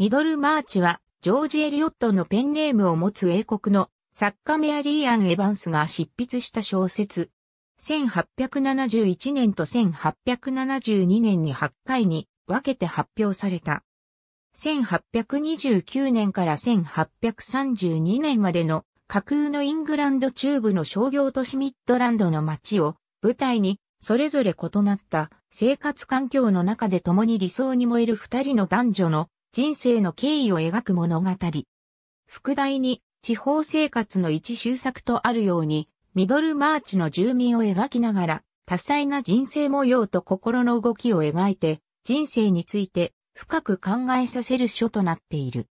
ミドルマーチは、ジョージ・エリオットのペンネームを持つ英国の作家メアリー・アン・エヴァンスが執筆した小説。1871年と1872年に8回に分けて発表された。1829年から1832年までの架空のイングランド中部の商業都市ミッドランドの街を舞台にそれぞれ異なった生活環境の中で共に理想に燃える二人の男女の人生の経緯を描く物語。副題に地方生活の一周作とあるように、ミドルマーチの住民を描きながら、多彩な人生模様と心の動きを描いて、人生について深く考えさせる書となっている。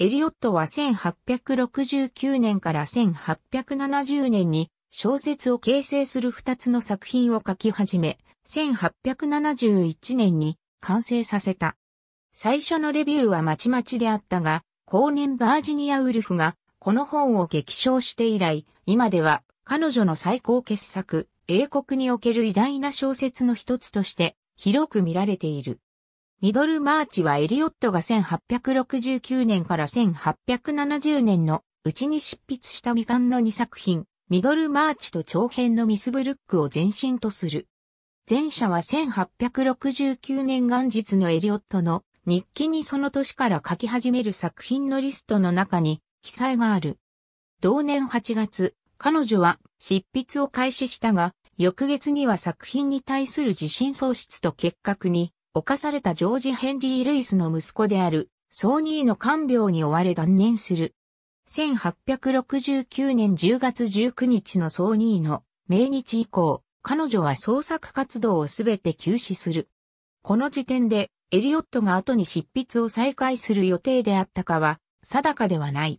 エリオットは1869年から1870年に小説を形成する二つの作品を書き始め、1871年に完成させた。最初のレビューはまちまちであったが、後年バージニア・ウルフがこの本を激賞して以来、今では彼女の最高傑作、英国における偉大な小説の一つとして広く見られている。ミドルマーチはエリオットが1869年から1870年のうちに執筆した未完の2作品、ミドルマーチと長編のミスブルックを前身とする。前者は1869年元日のエリオットの日記にその年から書き始める作品のリストの中に記載がある。同年8月、彼女は執筆を開始したが、翌月には作品に対する自信喪失と結核に侵されたジョージ・ヘンリー・ルイスの息子であるソーニーの看病に追われ断念する。1869年10月19日のソーニーの命日以降、彼女は創作活動をすべて休止する。この時点でエリオットが後に執筆を再開する予定であったかは、定かではない。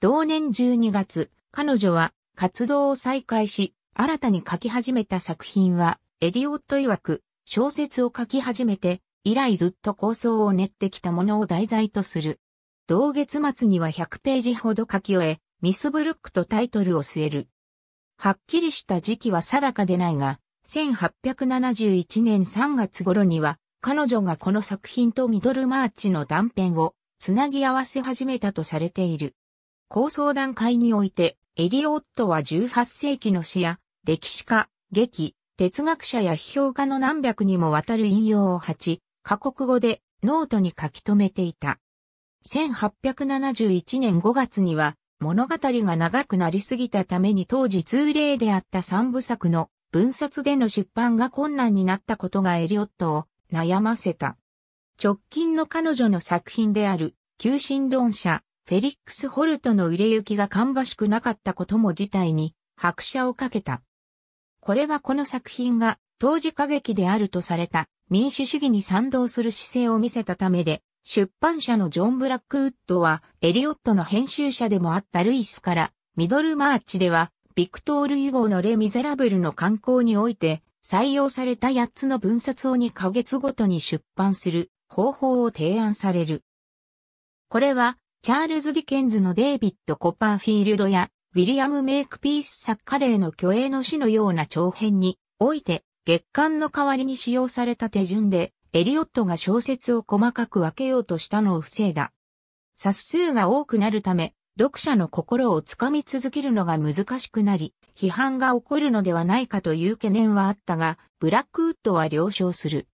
同年12月、彼女は活動を再開し、新たに書き始めた作品は、エリオット曰く、小説を書き始めて、以来ずっと構想を練ってきたものを題材とする。同月末には100ページほど書き終え、ミスブルックとタイトルを据える。はっきりした時期は定かでないが、1871年3月頃には、彼女がこの作品とミドルマーチの断片をつなぎ合わせ始めたとされている。構想段階において、エリオットは18世紀の詩や、歴史家、劇、哲学者や批評家の何百にもわたる引用を8、過酷語でノートに書き留めていた。1871年5月には、物語が長くなりすぎたために当時通例であった三部作の文冊での出版が困難になったことがエリオットを悩ませた。直近の彼女の作品である、求心論者、フェリックス・ホルトの売れ行きが芳しくなかったことも事態に拍車をかけた。これはこの作品が当時過激であるとされた民主主義に賛同する姿勢を見せたためで、出版社のジョン・ブラックウッドはエリオットの編集者でもあったルイスからミドルマーチではビクトール・ユゴーのレ・ミゼラブルの観光において採用された8つの分冊を2ヶ月ごとに出版する方法を提案される。これは、チャールズ・ディケンズのデイビッド・コパーフィールドや、ウィリアム・メイクピース作家例の虚栄の詩のような長編において、月間の代わりに使用された手順で、エリオットが小説を細かく分けようとしたのを防いだ。冊数が多くなるため、読者の心をつかみ続けるのが難しくなり、批判が起こるのではないかという懸念はあったが、ブラックウッドは了承する。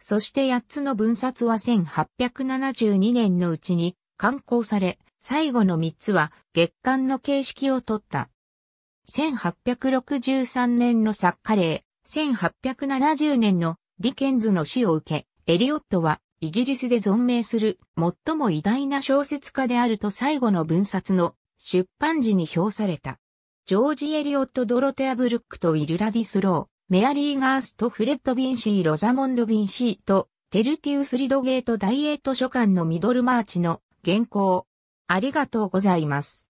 そして八つの分冊は1872年のうちに刊行され、最後の三つは月刊の形式をとった。1863年の作家例、1870年のディケンズの死を受け、エリオットはイギリスで存命する最も偉大な小説家であると最後の分冊の出版時に評された。ジョージ・エリオット・ドロテア・ブルックとウィル・ラディスロー、メアリー・ガースとフレッド・ビンシー・ロザモンド・ビンシーと、テルティウス・リドゲート・ダイエート書館のミドルマーチの原稿。ありがとうございます。